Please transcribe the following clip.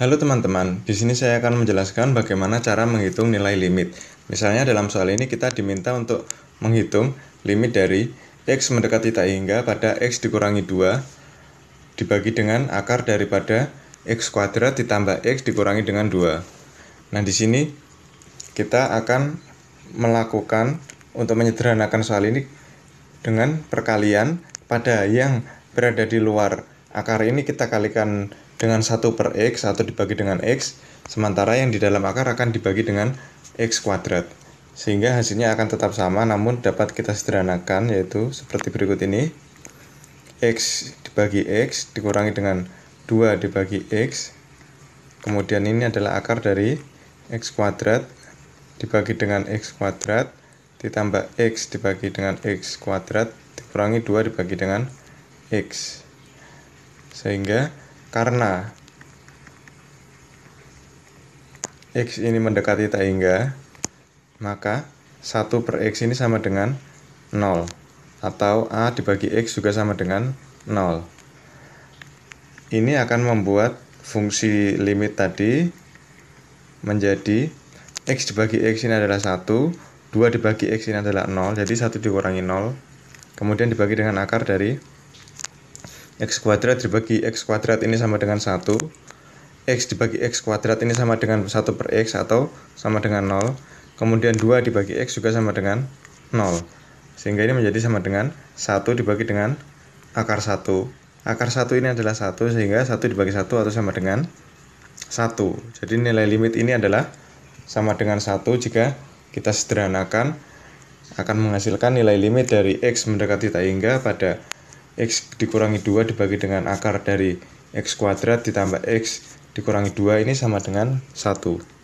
Halo teman-teman, di sini saya akan menjelaskan bagaimana cara menghitung nilai limit. Misalnya dalam soal ini kita diminta untuk menghitung limit dari x mendekati tak hingga pada x dikurangi 2 dibagi dengan akar daripada x kuadrat ditambah x dikurangi dengan 2. Nah, di sini kita akan melakukan untuk menyederhanakan soal ini dengan perkalian pada yang berada di luar akar ini kita kalikan dengan 1 per X atau dibagi dengan X, sementara yang di dalam akar akan dibagi dengan X kuadrat. Sehingga hasilnya akan tetap sama namun dapat kita sederhanakan yaitu seperti berikut ini. X dibagi X dikurangi dengan 2 dibagi X. Kemudian ini adalah akar dari X kuadrat dibagi dengan X kuadrat ditambah X dibagi dengan X kuadrat dikurangi 2 dibagi dengan X sehingga karena X ini mendekati tak hingga, maka 1 per X ini sama dengan 0. Atau A dibagi X juga sama dengan 0. Ini akan membuat fungsi limit tadi menjadi X dibagi X ini adalah 1, 2 dibagi X ini adalah 0, jadi 1 dikurangi 0, kemudian dibagi dengan akar dari X kuadrat dibagi X kuadrat ini sama dengan 1 X dibagi X kuadrat ini sama dengan 1 per X atau sama dengan 0 Kemudian 2 dibagi X juga sama dengan 0 Sehingga ini menjadi sama dengan 1 dibagi dengan akar 1 Akar 1 ini adalah 1 sehingga 1 dibagi 1 atau sama dengan 1 Jadi nilai limit ini adalah sama dengan 1 jika kita sederhanakan akan menghasilkan nilai limit dari X mendekati tak hingga pada X dikurangi 2 dibagi dengan akar dari X kuadrat ditambah X dikurangi 2 ini sama dengan 1.